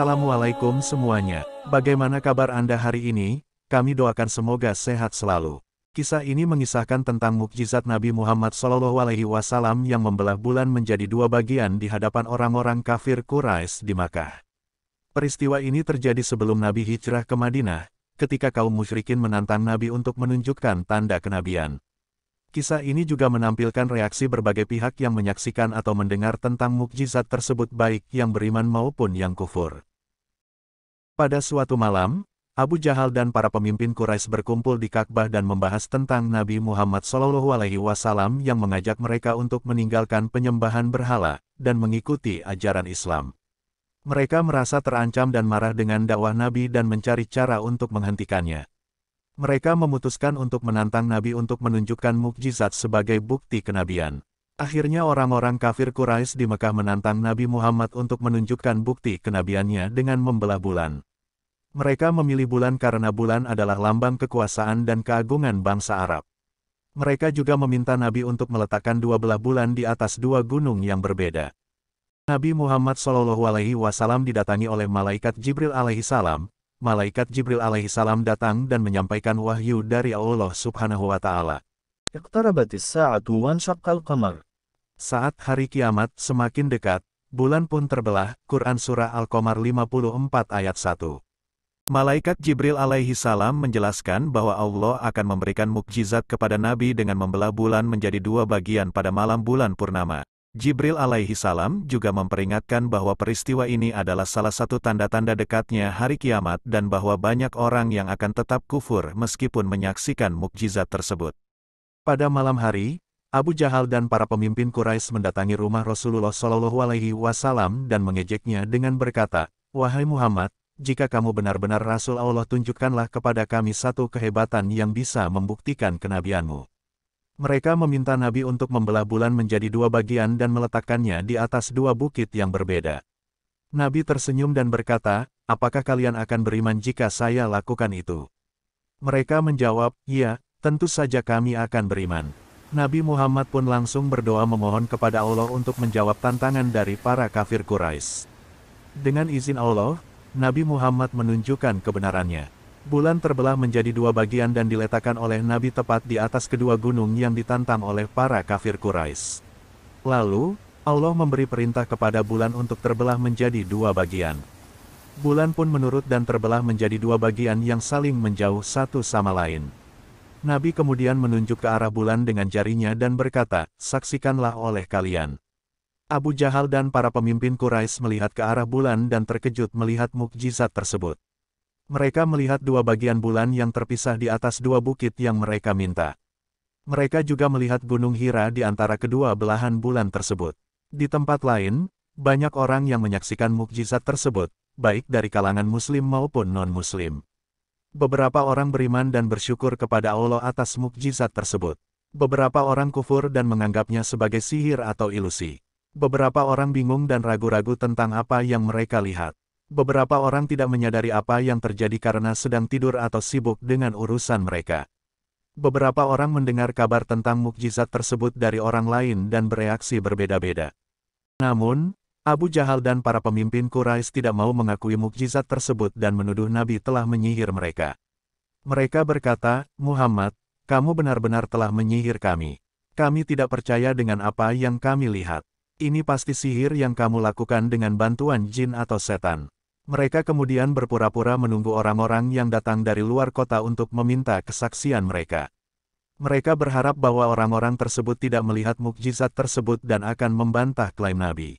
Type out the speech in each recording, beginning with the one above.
Assalamualaikum semuanya. Bagaimana kabar Anda hari ini? Kami doakan semoga sehat selalu. Kisah ini mengisahkan tentang mukjizat Nabi Muhammad SAW yang membelah bulan menjadi dua bagian di hadapan orang-orang kafir Quraisy di Makkah. Peristiwa ini terjadi sebelum Nabi hijrah ke Madinah, ketika kaum musyrikin menantang Nabi untuk menunjukkan tanda kenabian. Kisah ini juga menampilkan reaksi berbagai pihak yang menyaksikan atau mendengar tentang mukjizat tersebut baik yang beriman maupun yang kufur. Pada suatu malam, Abu Jahal dan para pemimpin Quraisy berkumpul di Ka'bah dan membahas tentang Nabi Muhammad Shallallahu Alaihi Wasallam yang mengajak mereka untuk meninggalkan penyembahan berhala dan mengikuti ajaran Islam. Mereka merasa terancam dan marah dengan dakwah Nabi dan mencari cara untuk menghentikannya. Mereka memutuskan untuk menantang Nabi untuk menunjukkan mukjizat sebagai bukti kenabian. Akhirnya orang-orang kafir Quraisy di Mekah menantang Nabi Muhammad untuk menunjukkan bukti kenabiannya dengan membelah bulan. Mereka memilih bulan karena bulan adalah lambang kekuasaan dan keagungan bangsa Arab. Mereka juga meminta Nabi untuk meletakkan dua belah bulan di atas dua gunung yang berbeda. Nabi Muhammad Shallallahu Alaihi Wasallam didatangi oleh malaikat Jibril Alaihi Salam. Malaikat Jibril Alaihi Salam datang dan menyampaikan wahyu dari Allah Subhanahu wa Ta'ala. Saat hari kiamat semakin dekat, bulan pun terbelah, Quran Surah Al-Qamar 54 ayat 1. Malaikat Jibril alaihi salam menjelaskan bahwa Allah akan memberikan mukjizat kepada Nabi dengan membelah bulan menjadi dua bagian pada malam bulan purnama. Jibril alaihi salam juga memperingatkan bahwa peristiwa ini adalah salah satu tanda-tanda dekatnya hari kiamat dan bahwa banyak orang yang akan tetap kufur meskipun menyaksikan mukjizat tersebut. Pada malam hari, Abu Jahal dan para pemimpin Quraisy mendatangi rumah Rasulullah Shallallahu alaihi wasallam dan mengejeknya dengan berkata, "Wahai Muhammad, jika kamu benar-benar Rasul Allah tunjukkanlah kepada kami satu kehebatan yang bisa membuktikan kenabianmu. Mereka meminta Nabi untuk membelah bulan menjadi dua bagian dan meletakkannya di atas dua bukit yang berbeda. Nabi tersenyum dan berkata, apakah kalian akan beriman jika saya lakukan itu? Mereka menjawab, iya, tentu saja kami akan beriman. Nabi Muhammad pun langsung berdoa memohon kepada Allah untuk menjawab tantangan dari para kafir Quraisy. Dengan izin Allah, Nabi Muhammad menunjukkan kebenarannya. Bulan terbelah menjadi dua bagian dan diletakkan oleh Nabi tepat di atas kedua gunung yang ditantang oleh para kafir Quraisy. Lalu, Allah memberi perintah kepada bulan untuk terbelah menjadi dua bagian. Bulan pun menurut dan terbelah menjadi dua bagian yang saling menjauh satu sama lain. Nabi kemudian menunjuk ke arah bulan dengan jarinya dan berkata, Saksikanlah oleh kalian. Abu Jahal dan para pemimpin Quraisy melihat ke arah bulan dan terkejut melihat mukjizat tersebut. Mereka melihat dua bagian bulan yang terpisah di atas dua bukit yang mereka minta. Mereka juga melihat Gunung Hira di antara kedua belahan bulan tersebut. Di tempat lain, banyak orang yang menyaksikan mukjizat tersebut, baik dari kalangan Muslim maupun non-Muslim. Beberapa orang beriman dan bersyukur kepada Allah atas mukjizat tersebut. Beberapa orang kufur dan menganggapnya sebagai sihir atau ilusi. Beberapa orang bingung dan ragu-ragu tentang apa yang mereka lihat. Beberapa orang tidak menyadari apa yang terjadi karena sedang tidur atau sibuk dengan urusan mereka. Beberapa orang mendengar kabar tentang mukjizat tersebut dari orang lain dan bereaksi berbeda-beda. Namun, Abu Jahal dan para pemimpin Quraisy tidak mau mengakui mukjizat tersebut dan menuduh Nabi telah menyihir mereka. Mereka berkata, Muhammad, kamu benar-benar telah menyihir kami. Kami tidak percaya dengan apa yang kami lihat. Ini pasti sihir yang kamu lakukan dengan bantuan jin atau setan. Mereka kemudian berpura-pura menunggu orang-orang yang datang dari luar kota untuk meminta kesaksian mereka. Mereka berharap bahwa orang-orang tersebut tidak melihat mukjizat tersebut dan akan membantah klaim Nabi.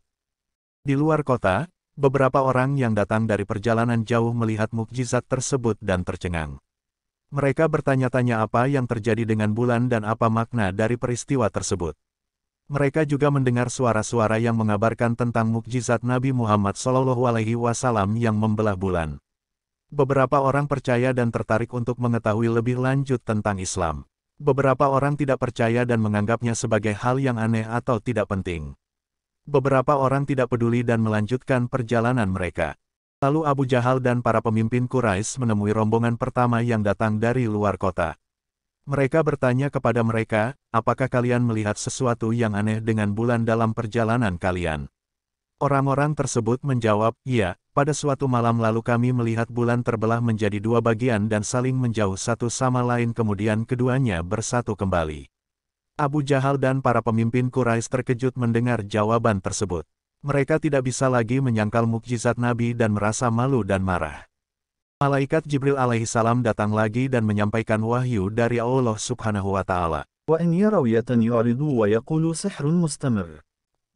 Di luar kota, beberapa orang yang datang dari perjalanan jauh melihat mukjizat tersebut dan tercengang. Mereka bertanya-tanya apa yang terjadi dengan bulan dan apa makna dari peristiwa tersebut. Mereka juga mendengar suara-suara yang mengabarkan tentang mukjizat Nabi Muhammad Shallallahu Alaihi Wasallam yang membelah bulan. Beberapa orang percaya dan tertarik untuk mengetahui lebih lanjut tentang Islam. Beberapa orang tidak percaya dan menganggapnya sebagai hal yang aneh atau tidak penting. Beberapa orang tidak peduli dan melanjutkan perjalanan mereka. Lalu Abu Jahal dan para pemimpin Quraisy menemui rombongan pertama yang datang dari luar kota. Mereka bertanya kepada mereka, apakah kalian melihat sesuatu yang aneh dengan bulan dalam perjalanan kalian? Orang-orang tersebut menjawab, iya, pada suatu malam lalu kami melihat bulan terbelah menjadi dua bagian dan saling menjauh satu sama lain kemudian keduanya bersatu kembali. Abu Jahal dan para pemimpin Quraisy terkejut mendengar jawaban tersebut. Mereka tidak bisa lagi menyangkal mukjizat Nabi dan merasa malu dan marah. Malaikat Jibril alaihissalam datang lagi dan menyampaikan wahyu dari Allah subhanahu wa ta'ala.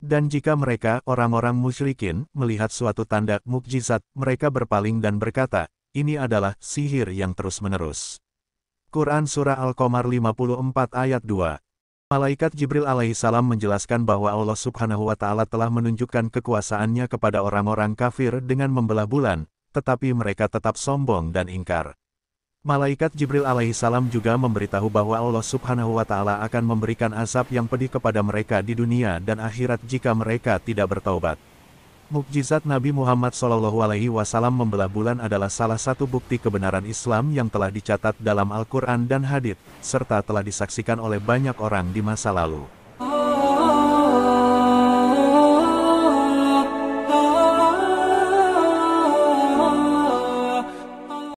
Dan jika mereka, orang-orang musyrikin, melihat suatu tanda mukjizat, mereka berpaling dan berkata, ini adalah sihir yang terus-menerus. Quran Surah Al-Qamar 54 ayat 2 Malaikat Jibril alaihissalam menjelaskan bahwa Allah subhanahu wa ta'ala telah menunjukkan kekuasaannya kepada orang-orang kafir dengan membelah bulan, tetapi mereka tetap sombong dan ingkar. Malaikat Jibril alaihissalam juga memberitahu bahwa Allah subhanahu wa ta'ala akan memberikan azab yang pedih kepada mereka di dunia dan akhirat jika mereka tidak bertaubat. Mukjizat Nabi Muhammad Shallallahu alaihi wasallam membelah bulan adalah salah satu bukti kebenaran Islam yang telah dicatat dalam Al-Quran dan Hadith, serta telah disaksikan oleh banyak orang di masa lalu.